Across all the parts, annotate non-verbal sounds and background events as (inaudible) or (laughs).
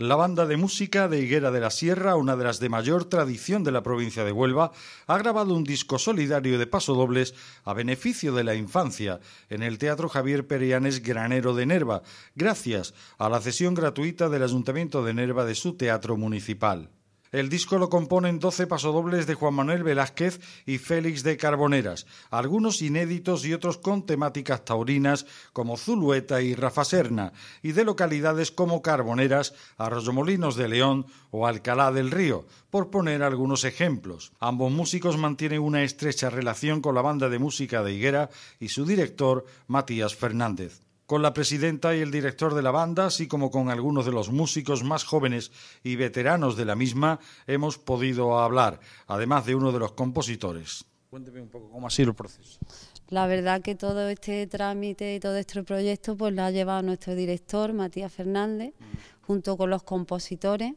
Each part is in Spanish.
La banda de música de Higuera de la Sierra, una de las de mayor tradición de la provincia de Huelva, ha grabado un disco solidario de pasodobles a beneficio de la infancia en el Teatro Javier Perianes Granero de Nerva, gracias a la cesión gratuita del Ayuntamiento de Nerva de su teatro municipal. El disco lo componen 12 pasodobles de Juan Manuel Velázquez y Félix de Carboneras, algunos inéditos y otros con temáticas taurinas como Zulueta y Rafa Serna, y de localidades como Carboneras, Arroyomolinos de León o Alcalá del Río, por poner algunos ejemplos. Ambos músicos mantienen una estrecha relación con la banda de música de Higuera y su director, Matías Fernández con la presidenta y el director de la banda, así como con algunos de los músicos más jóvenes y veteranos de la misma, hemos podido hablar, además de uno de los compositores. Cuénteme un poco cómo ha sido el proceso. La verdad que todo este trámite y todo este proyecto pues lo ha llevado nuestro director, Matías Fernández, mm. junto con los compositores.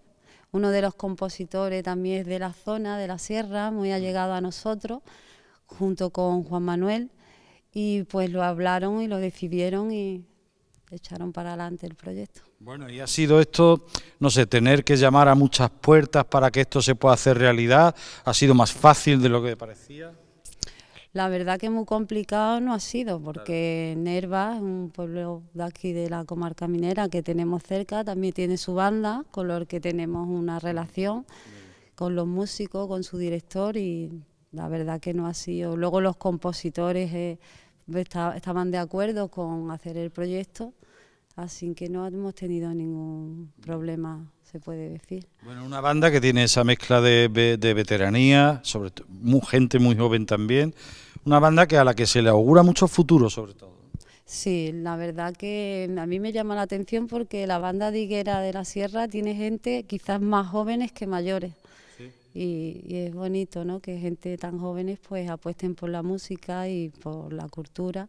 Uno de los compositores también es de la zona, de la sierra, muy mm. allegado a nosotros, junto con Juan Manuel y pues lo hablaron y lo decidieron y echaron para adelante el proyecto. Bueno, y ha sido esto, no sé, tener que llamar a muchas puertas para que esto se pueda hacer realidad, ha sido más fácil de lo que parecía. La verdad que muy complicado no ha sido, porque Nerva, un pueblo de aquí de la comarca minera que tenemos cerca, también tiene su banda, con lo que tenemos una relación, con los músicos, con su director, y la verdad que no ha sido. Luego los compositores... Eh, pues estaban de acuerdo con hacer el proyecto, así que no hemos tenido ningún problema, se puede decir. Bueno, una banda que tiene esa mezcla de, veteranía, sobre gente muy joven también, una banda que a la que se le augura mucho futuro sobre todo. Sí, la verdad que a mí me llama la atención porque la banda diguera de la sierra tiene gente quizás más jóvenes que mayores. Y, es bonito ¿no? que gente tan jóvenes pues apuesten por la música y por la cultura.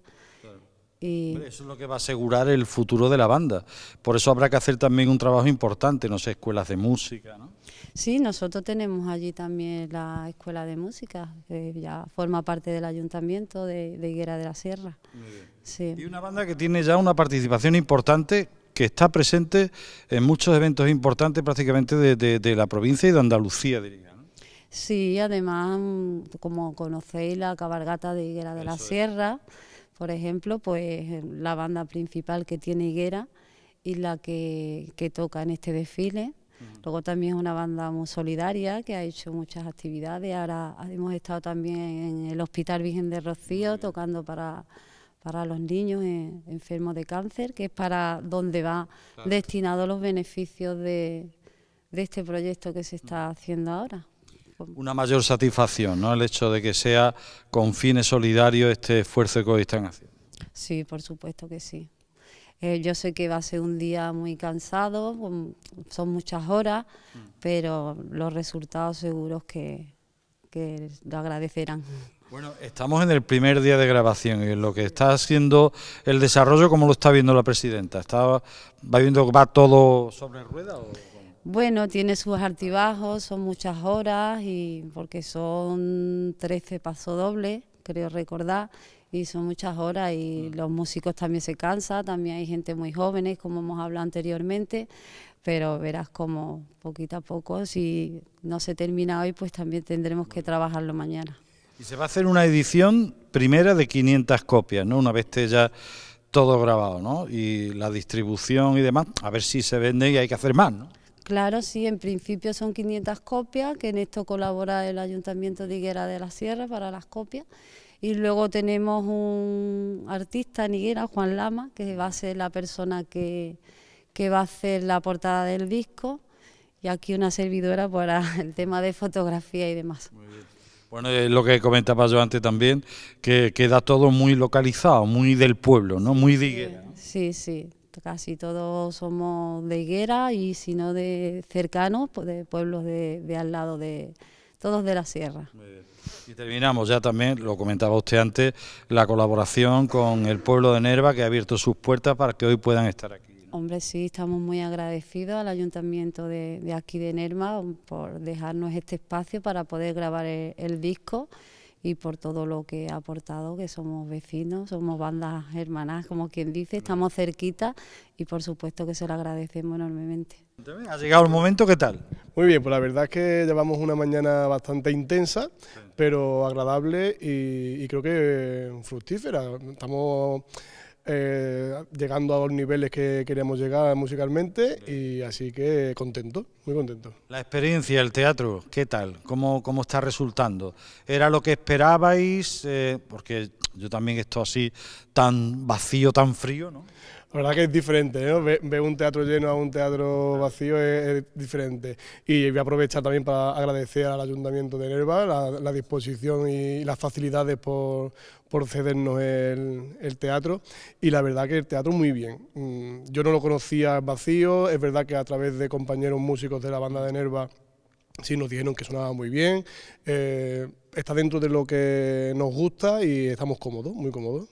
Y... Eso es lo que va a asegurar el futuro de la banda. Por eso habrá que hacer también un trabajo importante, no sé, escuelas de música. ¿no? Sí, nosotros tenemos allí también la escuela de música, que ya forma parte del ayuntamiento de, Higuera de la Sierra. Y una banda que tiene ya una participación importante que está presente en muchos eventos importantes prácticamente de, de la provincia y de Andalucía, diría. Sí, además, mm, como conocéis la cabalgata de Higuera de la Sierra, por ejemplo, pues eh, la banda principal que tiene Higuera y la que, toca en este desfile. Luego también es una banda muy solidaria que ha hecho muchas actividades. Ahora hemos estado también en el Hospital Virgen de Rocío tocando para, los niños eh, enfermos de cáncer, que es para donde va destinados los beneficios de, este proyecto que se está haciendo ahora. Una mayor satisfacción, ¿no? El hecho de que sea con fines solidarios este esfuerzo que hoy están haciendo. Sí, por supuesto que sí. Eh, yo sé que va a ser un día muy cansado, son muchas horas, mm. pero los resultados seguros que, lo agradecerán. Bueno, estamos en el primer día de grabación y en lo que está haciendo el desarrollo, ¿cómo lo está viendo la presidenta? ¿Está, ¿Va viendo que va todo sobre ruedas? O? Bueno, tiene sus altibajos, son muchas horas y porque son 13 pasodobles, creo recordar, y son muchas horas y mm. los músicos también se cansan, también hay gente muy jóvenes, como hemos hablado anteriormente, pero verás como poquito a poco, si no se termina hoy, pues también tendremos que trabajarlo mañana. Y se va a hacer una edición primera de 500 copias, ¿no? Una vez esté ya todo grabado, ¿no? Y la distribución y demás, a ver si se vende y hay que hacer más, ¿no? Claro, sí, en principio son 500 copias, que en esto colabora el Ayuntamiento de Higuera de la Sierra para las copias. Y luego tenemos un artista en Higuera, Juan Lama, que va a ser la persona que, va a hacer la portada del disco. Y aquí una servidora para (laughs) el tema de fotografía y demás. Bueno, es eh, lo que comentaba yo antes también, que queda todo muy localizado, muy del pueblo, ¿no? Muy de Higuera. Sí, sí, casi todos somos de Higuera y si no de cercanos, pues de pueblos de, al lado de, todos de la sierra. Y terminamos ya también, lo comentaba usted antes, la colaboración con el pueblo de Nerva que ha abierto sus puertas para que hoy puedan estar aquí. Hombre, sí, estamos muy agradecidos al ayuntamiento de, aquí de Nerva por dejarnos este espacio para poder grabar el disco y por todo lo que ha aportado, que somos vecinos, somos bandas hermanas, como quien dice, estamos cerquita y por supuesto que se lo agradecemos enormemente. Ha llegado el momento, ¿qué tal? Muy bien, pues la verdad es que llevamos una mañana bastante intensa, pero agradable y, y creo que fructífera. Estamos eh, llegando a los niveles que queríamos llegar musicalmente y así que contento, muy contento. La experiencia, el teatro, ¿qué tal? ¿Cómo, cómo está resultando? ¿Era lo que esperabais? Eh, porque yo también estoy así tan vacío, tan frío, ¿no? La verdad que es diferente, ¿no? Ver, un teatro lleno a un teatro vacío es, diferente. Y voy a aprovechar también para agradecer al Ayuntamiento de Nerva la, disposición y las facilidades por, cedernos el, teatro y la verdad que el teatro muy bien. Mm, yo no lo conocía vacío, es verdad que a través de compañeros músicos de la banda de Nerva sí nos dijeron que sonaba muy bien, eh, está dentro de lo que nos gusta y estamos cómodos, muy cómodos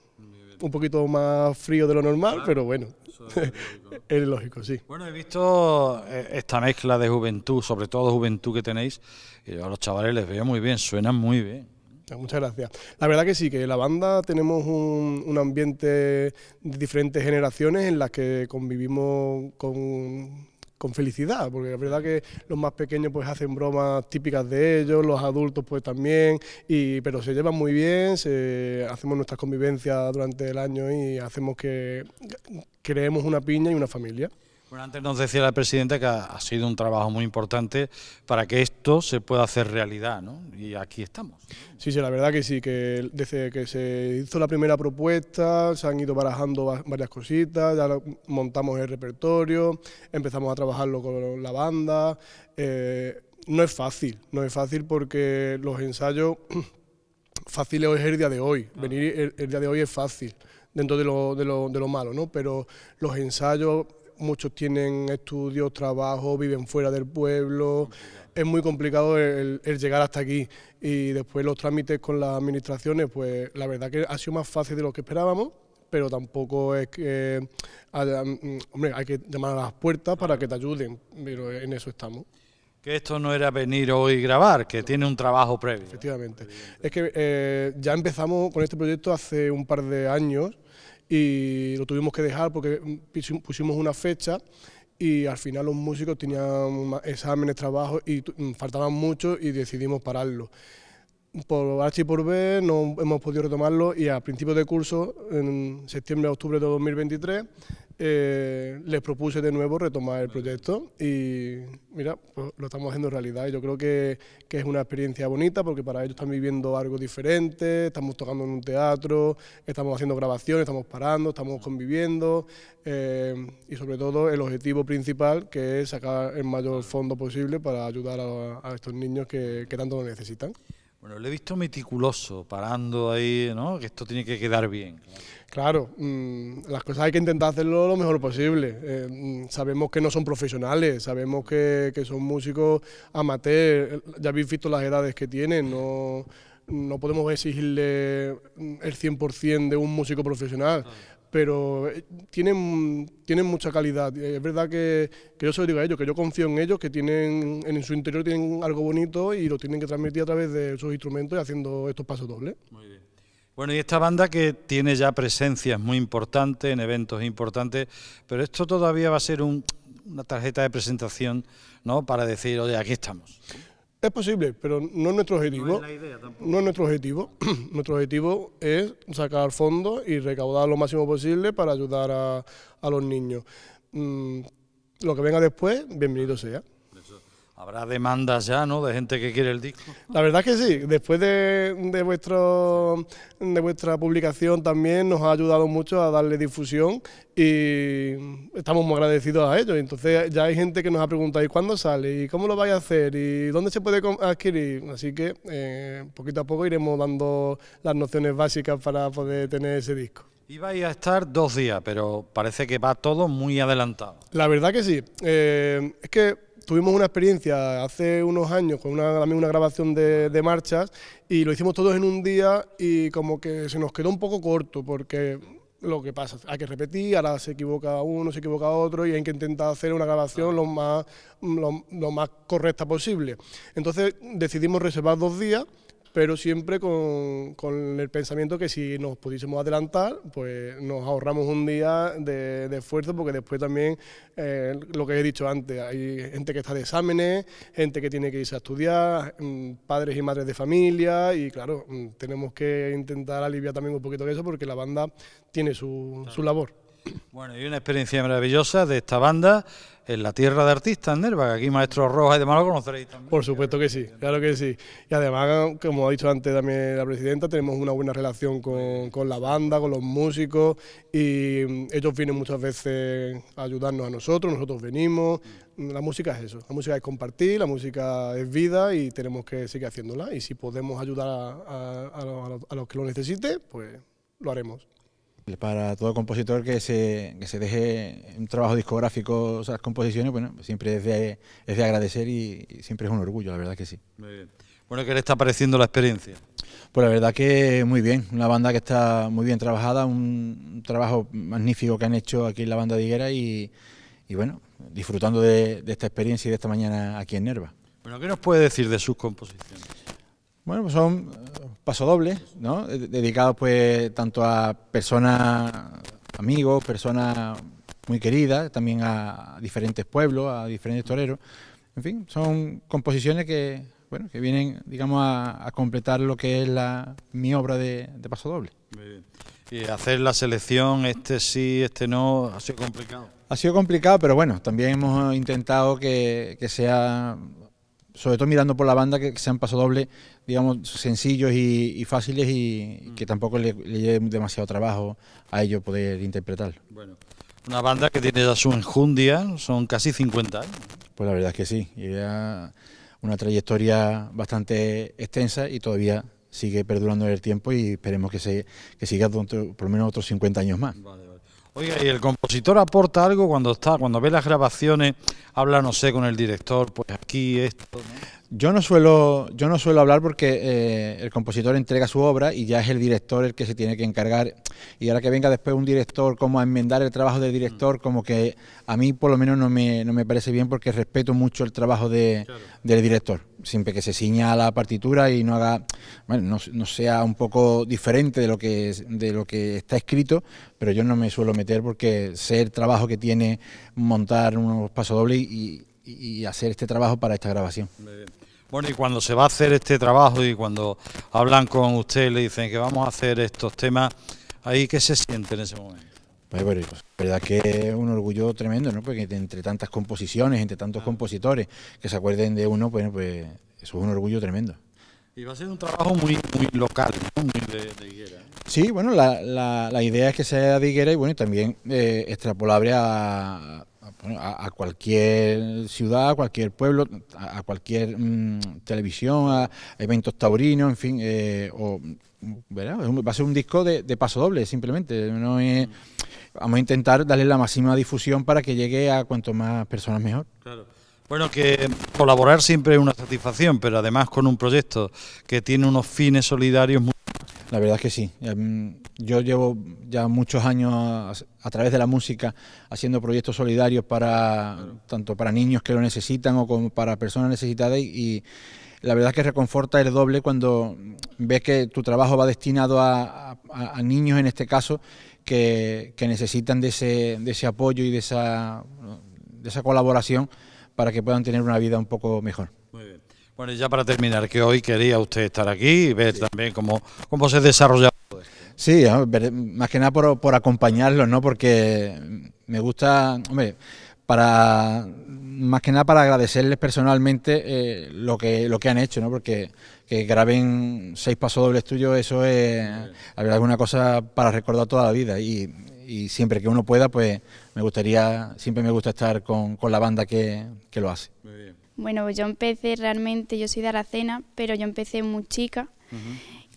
un poquito más frío de lo normal, pero bueno, (laughs) es lógico. sí. Bueno, he visto eh, esta mezcla de juventud, sobre todo juventud que tenéis, y a los chavales les veo muy bien, suenan muy bien. Ah, muchas gracias. La verdad que sí, que la banda tenemos un, un ambiente de diferentes generaciones en las que convivimos con con felicidad, porque es verdad que los más pequeños pues hacen bromas típicas de ellos, los adultos pues también, y, pero se llevan muy bien, se, hacemos nuestras convivencias durante el año y hacemos que creemos una piña y una familia. Bueno, antes nos decía la presidenta que ha, sido un trabajo muy importante para que esto se pueda hacer realidad, ¿no? Y aquí estamos. Sí, sí, la verdad que sí, que desde que se hizo la primera propuesta se han ido barajando varias cositas, ya montamos el repertorio, empezamos a trabajarlo con la banda. Eh, no es fácil, no es fácil porque los ensayos (clears throat) fáciles es el día de hoy, ah. venir el, día de hoy es fácil dentro de lo, de lo malo, ¿no? Pero los ensayos muchos tienen estudios, trabajo, viven fuera del pueblo. Es muy complicado el, llegar hasta aquí y después los trámites con las administraciones, pues la verdad que ha sido más fácil de lo que esperábamos pero tampoco es que... Eh, mm, mm, hombre, hay que llamar a las puertas para que te ayuden, pero en eso estamos. Que esto no era venir hoy grabar, que tiene un trabajo previo. Efectivamente. Es que eh, ya empezamos con este proyecto hace un par de años y lo tuvimos que dejar porque pusimos una fecha y al final los músicos tenían exámenes, trabajo y mm, faltaban mucho y decidimos pararlo. Por H y por B no hemos podido retomarlo y a principios de curso, en septiembre-octubre de 2023, eh, les propuse de nuevo retomar el proyecto y mira, pues, lo estamos haciendo realidad. Yo creo que, es una experiencia bonita porque para ellos están viviendo algo diferente, estamos tocando en un teatro, estamos haciendo grabaciones, estamos parando, estamos conviviendo eh, y sobre todo el objetivo principal que es sacar el mayor fondo posible para ayudar a, estos niños que, que tanto lo necesitan. Bueno, lo he visto meticuloso, parando ahí, ¿no? Que esto tiene que quedar bien. Claro, mm, las cosas hay que intentar hacerlo lo mejor posible. Eh, mm, sabemos que no son profesionales, sabemos que, son músicos amateurs, ya habéis visto las edades que tienen, no, podemos exigirle mm, el 100% de un músico profesional pero eh, tienen, tienen mucha calidad. Eh, es verdad que, que, yo se lo digo a ellos, que yo confío en ellos, que tienen en su interior tienen algo bonito y lo tienen que transmitir a través de sus instrumentos y haciendo estos pasos dobles. Muy bien. Bueno, y esta banda que tiene ya presencias muy importantes, en eventos importantes, pero esto todavía va a ser una tarjeta de presentación, ¿no? Para decir, oye, aquí estamos. Es posible, pero no es nuestro objetivo. No es, la idea tampoco. No es nuestro objetivo. (clears throat) nuestro objetivo es sacar fondos y recaudar lo máximo posible para ayudar a, los niños. Mm, lo que venga después, bienvenido sea. Habrá demandas ya, ¿no? De gente que quiere el disco. La verdad que sí. Después de, vuestro, de vuestra publicación también nos ha ayudado mucho a darle difusión y estamos muy agradecidos a ellos. Entonces ya hay gente que nos ha preguntado, ¿y cuándo sale? ¿Y cómo lo vais a hacer? ¿Y dónde se puede adquirir? Así que eh, poquito a poco iremos dando las nociones básicas para poder tener ese disco. Ibais a estar dos días, pero parece que va todo muy adelantado. La verdad que sí. Eh, es que tuvimos una experiencia hace unos años con una, grabación de, de, marchas y lo hicimos todos en un día y como que se nos quedó un poco corto porque lo que pasa, hay que repetir, ahora se equivoca uno, se equivoca otro y hay que intentar hacer una grabación lo más, lo, lo más correcta posible. Entonces decidimos reservar dos días pero siempre con, el pensamiento que si nos pudiésemos adelantar, pues nos ahorramos un día de, esfuerzo, porque después también, eh, lo que he dicho antes, hay gente que está de exámenes, gente que tiene que irse a estudiar, mm, padres y madres de familia, y claro, mm, tenemos que intentar aliviar también un poquito de eso, porque la banda tiene su, su labor. Bueno, y una experiencia maravillosa de esta banda en la tierra de artistas, Nerva, aquí Maestro Rojas y demás lo conoceréis también. Por supuesto que sí, claro que sí. Y además, como ha dicho antes también la presidenta, tenemos una buena relación con, la banda, con los músicos, y ellos vienen muchas veces a ayudarnos a nosotros, nosotros venimos. La música es eso, la música es compartir, la música es vida y tenemos que seguir haciéndola. Y si podemos ayudar a, a los que lo necesiten, pues lo haremos. Para todo compositor que se, que se deje un trabajo discográfico, las composiciones, bueno, pues siempre es de, es de agradecer y, siempre es un orgullo, la verdad que sí. Muy bien. Bueno, ¿qué le está pareciendo la experiencia? Pues la verdad que muy bien, una banda que está muy bien trabajada, un trabajo magnífico que han hecho aquí en la banda de Higuera y, bueno, disfrutando de, de esta experiencia y de esta mañana aquí en Nerva. Bueno, ¿qué nos puede decir de sus composiciones? Bueno, pues son eh, pasodobles, ¿no? Eh, Dedicados pues tanto a personas, amigos, personas muy queridas, también a diferentes pueblos, a diferentes toreros. En fin, son composiciones que, bueno, que vienen, digamos, a, completar lo que es la, mi obra de, de doble. Muy bien. Y hacer la selección, este sí, este no, ha sido complicado. Ha sido complicado, pero bueno, también hemos intentado que sea sobre todo mirando por la banda que, se sean pasado doble, digamos, sencillos y, fáciles y, mm. que tampoco le, le, lleve demasiado trabajo a ellos poder interpretar. Bueno, una banda que tiene ya su enjundia, son casi 50 años. Pues la verdad es que sí, y una trayectoria bastante extensa y todavía sigue perdurando el tiempo y esperemos que, se, que siga por lo menos otros 50 años más. Oiga, y el compositor aporta algo cuando está, cuando ve las grabaciones, habla, no sé, con el director, pues aquí esto. Yo no suelo, yo no suelo hablar porque eh, el compositor entrega su obra y ya es el director el que se tiene que encargar. Y ahora que venga después un director cómo enmendar el trabajo del director, como que a mí por lo menos no me, parece bien porque respeto mucho el trabajo de, del director siempre que se ciña la partitura y no haga bueno, no, sea un poco diferente de lo que de lo que está escrito pero yo no me suelo meter porque sé el trabajo que tiene montar unos pasos y, y hacer este trabajo para esta grabación bueno, y cuando se va a hacer este trabajo y cuando hablan con usted, le dicen que vamos a hacer estos temas, ¿ahí qué se siente en ese momento? Pues, pues, verdad que es un orgullo tremendo, ¿no? Porque entre tantas composiciones, entre tantos ah. compositores, que se acuerden de uno, pues, pues eso es un orgullo tremendo. Y va a ser un trabajo muy, muy local, muy de, Higuera. Sí, bueno, la, la, la, idea es que sea de Higuera y bueno, también eh, extrapolable a, a, cualquier ciudad, a cualquier pueblo, a, cualquier mm, televisión, a eventos taurinos, en fin, eh, o, ¿verdad? va a ser un disco de, paso doble, simplemente, no es... Mm vamos a intentar darle la máxima difusión para que llegue a cuanto más personas mejor. Claro. Bueno, que colaborar siempre es una satisfacción, pero además con un proyecto que tiene unos fines solidarios La verdad es que sí. Em, yo llevo ya muchos años a, través de la música haciendo proyectos solidarios para tanto para niños que lo necesitan o como para personas necesitadas y, la verdad es que reconforta el doble cuando ves que tu trabajo va destinado a niños en este caso que, necesitan de ese, ese apoyo y de esa, de esa colaboración para que puedan tener una vida un poco mejor. Muy bien. Bueno, y ya para terminar, que hoy quería usted estar aquí y ver también cómo, se desarrolla. Sí, más que nada por, por acompañarlos, ¿no? Porque me gusta, para más que nada para agradecerles personalmente eh, lo que lo que han hecho, ¿no? Porque que graben seis pasos dobles tuyos, eso es la una cosa para recordar toda la vida y, y, siempre que uno pueda, pues me gustaría, siempre me gusta estar con, la banda que, lo hace. Muy bien. Bueno, pues yo empecé realmente, yo soy de Aracena, pero yo empecé muy chica,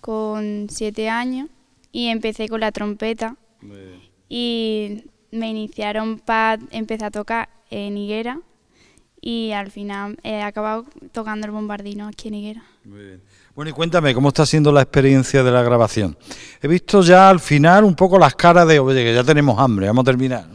con siete años, y empecé con la trompeta. Y me iniciaron para empezar a tocar en Higuera y al final he acabado tocando el bombardino aquí en Higuera. Muy bien. Bueno, y cuéntame, ¿cómo está siendo la experiencia de la grabación? He visto ya al final un poco las caras de, oye, que ya tenemos hambre, vamos a terminar.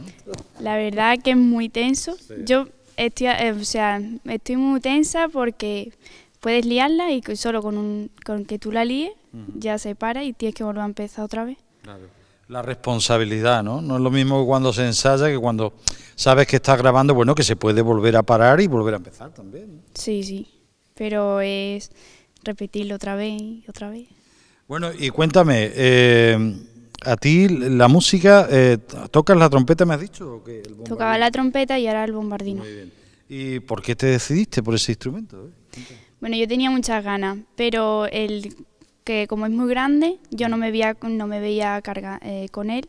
La verdad que es muy tenso. Yo estoy, eh, o sea, estoy muy tensa porque puedes liarla y solo con, un, con que tú la líes ya se para y tienes que volver a empezar otra vez. Claro la responsabilidad, ¿no? No es lo mismo cuando se ensaya que cuando sabes que estás grabando, bueno, que se puede volver a parar y volver a empezar también. Sí, sí, pero es repetirlo otra vez y otra vez. Bueno, y cuéntame, eh, a ti la música, eh, ¿tocas la trompeta, me has dicho? O Tocaba la trompeta y ahora el bombardino. Muy bien. ¿Y por qué te decidiste por ese instrumento? Bueno, yo tenía muchas ganas, pero el que como es muy grande, yo no me veía, no me veía carga, eh, con él.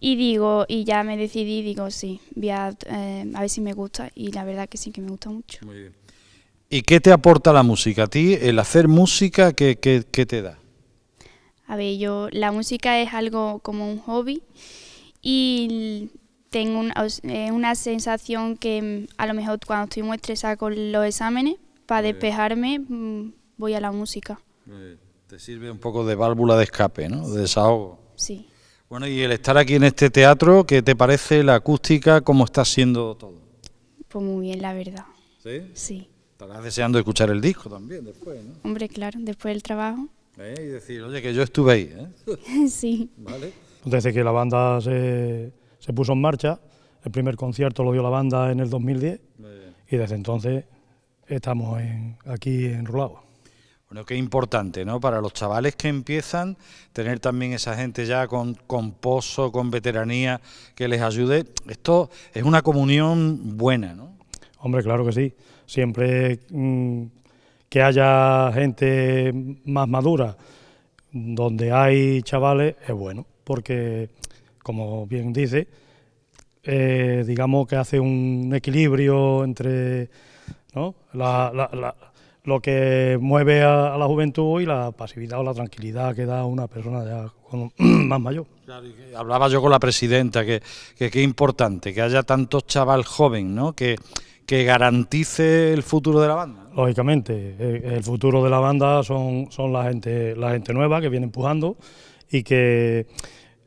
Y digo, y ya me decidí, digo, sí, voy eh, a, ver si me gusta. Y la verdad que sí, que me gusta mucho. ¿Y qué te aporta la música? ¿A ti el hacer música, qué, te da? A ver, yo, la música es algo como un hobby y tengo una, eh, una sensación que mm, a lo mejor cuando estoy muy estresada con los exámenes, para despejarme mm, voy a la música. Te sirve un poco de válvula de escape, ¿no? De desahogo. Sí. Bueno, y el estar aquí en este teatro, ¿qué te parece la acústica? ¿Cómo está siendo todo? Pues muy bien, la verdad. ¿Sí? Sí. Estarás deseando escuchar el disco también después, ¿no? Hombre, claro, después del trabajo. ¿Eh? Y decir, oye, que yo estuve ahí, ¿eh? (laughs) sí. Vale. Desde que la banda se, puso en marcha, el primer concierto lo dio la banda en el 2010 y desde entonces estamos aquí en Rulao. Bueno, qué importante, ¿no? Para los chavales que empiezan, tener también esa gente ya con, con pozo, con veteranía, que les ayude. Esto es una comunión buena, ¿no? Hombre, claro que sí. Siempre mm, que haya gente más madura, donde hay chavales, es bueno, porque, como bien dice, eh, digamos que hace un equilibrio entre ¿no? la lo que mueve a, la juventud y la pasividad o la tranquilidad que da una persona ya (clears throat) más mayor. Claro, hablaba yo con la presidenta que qué importante que haya tantos chaval joven, ¿no? Que, garantice el futuro de la banda. Lógicamente, eh, el, futuro de la banda son, son la gente la gente nueva que viene empujando y que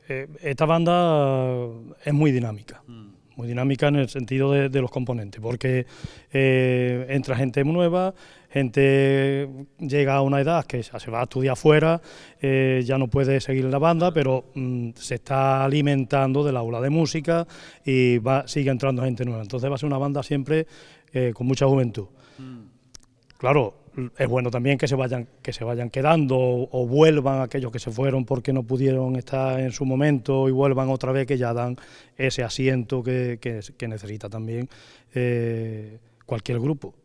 eh, esta banda es muy dinámica. Mm. muy dinámica en el sentido de, los componentes, porque eh, entra gente nueva, gente llega a una edad que se va a estudiar fuera, eh, ya no puede seguir la banda, pero mm, se está alimentando del aula de música y va, sigue entrando gente nueva. Entonces va a ser una banda siempre eh, con mucha juventud. Mm. Claro, es bueno también que se vayan, que se vayan quedando o, vuelvan aquellos que se fueron porque no pudieron estar en su momento y vuelvan otra vez que ya dan ese asiento que, necesita también eh, cualquier grupo.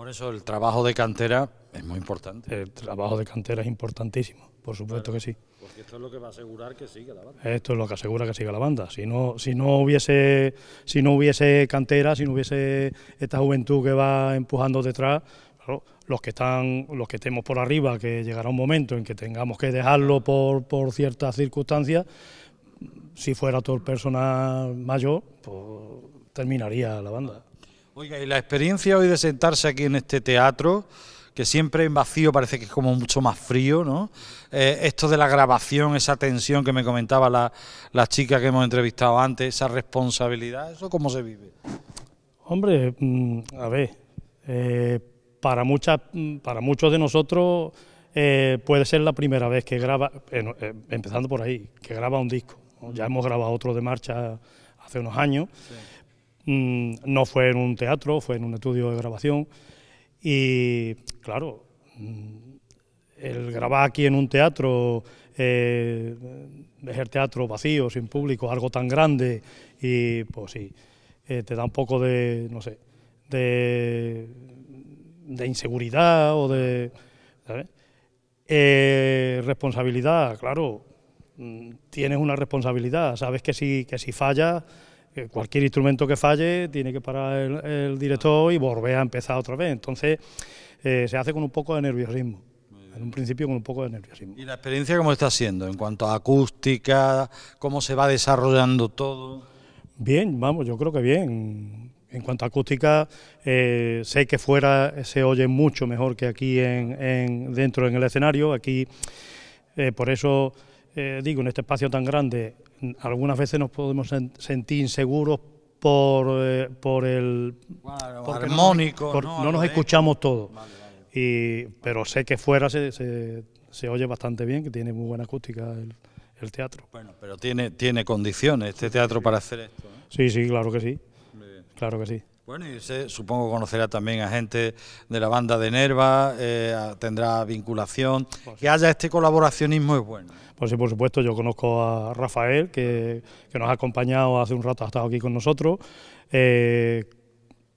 Por eso el trabajo de cantera es muy importante. El trabajo de cantera es importantísimo, por supuesto que sí. Porque esto es lo que va a asegurar que siga la banda. Esto es lo que asegura que siga la banda. Si no, si no hubiese, si no hubiese cantera, si no hubiese esta juventud que va empujando detrás, los que están, los que estemos por arriba, que llegará un momento en que tengamos que dejarlo por, por ciertas circunstancias, si fuera todo el personal mayor, pues terminaría la banda. Oiga, y la experiencia hoy de sentarse aquí en este teatro, que siempre en vacío parece que es como mucho más frío, ¿no? Eh, esto de la grabación, esa tensión que me comentaba la, chica que hemos entrevistado antes, esa responsabilidad, ¿eso cómo se vive? Hombre, mm, a ver, eh, para, muchas, mm, para muchos de nosotros eh, puede ser la primera vez que graba, empezando por ahí, que graba un disco. Ya hemos grabado otro de marcha hace unos años. Sí Mm, no fue en un teatro, fue en un estudio de grabación. Y claro, mm, el grabar aquí en un teatro, eh, es el teatro vacío, sin público, algo tan grande, y pues sí, eh, te da un poco de, no sé, de, inseguridad o de... Eh, responsabilidad, claro, mm, tienes una responsabilidad, sabes que si, que si eh, cualquier instrumento que falle tiene que parar el, director y volver a empezar otra vez. Entonces eh, se hace con un poco de nerviosismo. En un principio con un poco de nerviosismo. ¿Y la experiencia cómo está siendo en cuanto a acústica? ¿Cómo se va desarrollando todo? Bien, vamos, yo creo que bien. En cuanto a acústica, eh, sé que fuera se oye mucho mejor que aquí en, en dentro en el escenario. Aquí, por eso digo, en este espacio tan grande algunas veces nos podemos sentir inseguros por, eh, por el... armónico. No, nos escuchamos todo Y, pero sé que fuera se, se, oye bastante bien, que tiene muy buena acústica el, el teatro. Bueno, pero tiene, tiene condiciones este teatro para hacer esto. ¿eh? Sí, sí, claro que sí. Claro que sí. Bueno, y supongo conocerá también a gente de la banda de Nerva, eh, tendrá vinculación, pues que haya este colaboracionismo es bueno. Pues sí, por supuesto, yo conozco a Rafael, que, nos ha acompañado hace un rato, ha estado aquí con nosotros. Eh,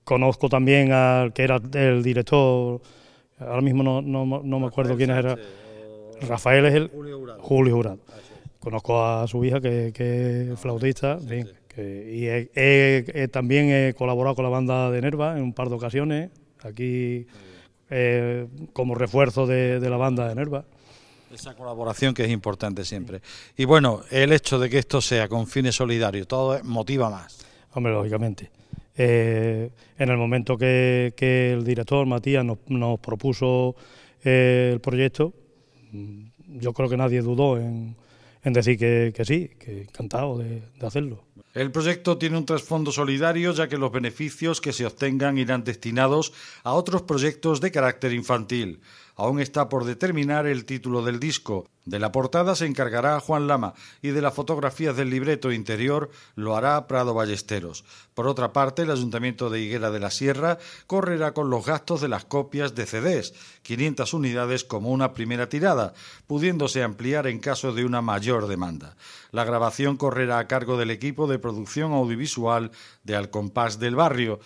conozco también al que era el director, ahora mismo no, me acuerdo quién era. Rafael es el... Julio Jurado. Conozco a su hija, que, que es flautista y también he colaborado con la banda de Nerva en un par de ocasiones, aquí eh, como refuerzo de, la banda de Nerva. Esa colaboración que es importante siempre. Y bueno, el hecho de que esto sea con fines solidarios, todo motiva más. Hombre, lógicamente. Eh, en el momento que, el director Matías nos, propuso eh, el proyecto, mm, yo creo que nadie dudó en, en decir que, sí, que encantado de hacerlo. El proyecto tiene un trasfondo solidario, ya que los beneficios que se obtengan irán destinados a otros proyectos de carácter infantil. Aún está por determinar el título del disco. De la portada se encargará Juan Lama y de las fotografías del libreto interior lo hará Prado Ballesteros. Por otra parte, el Ayuntamiento de Higuera de la Sierra correrá con los gastos de las copias de CDs, 500 unidades como una primera tirada, pudiéndose ampliar en caso de una mayor demanda. La grabación correrá a cargo del equipo de producción audiovisual de Al Compás del Barrio,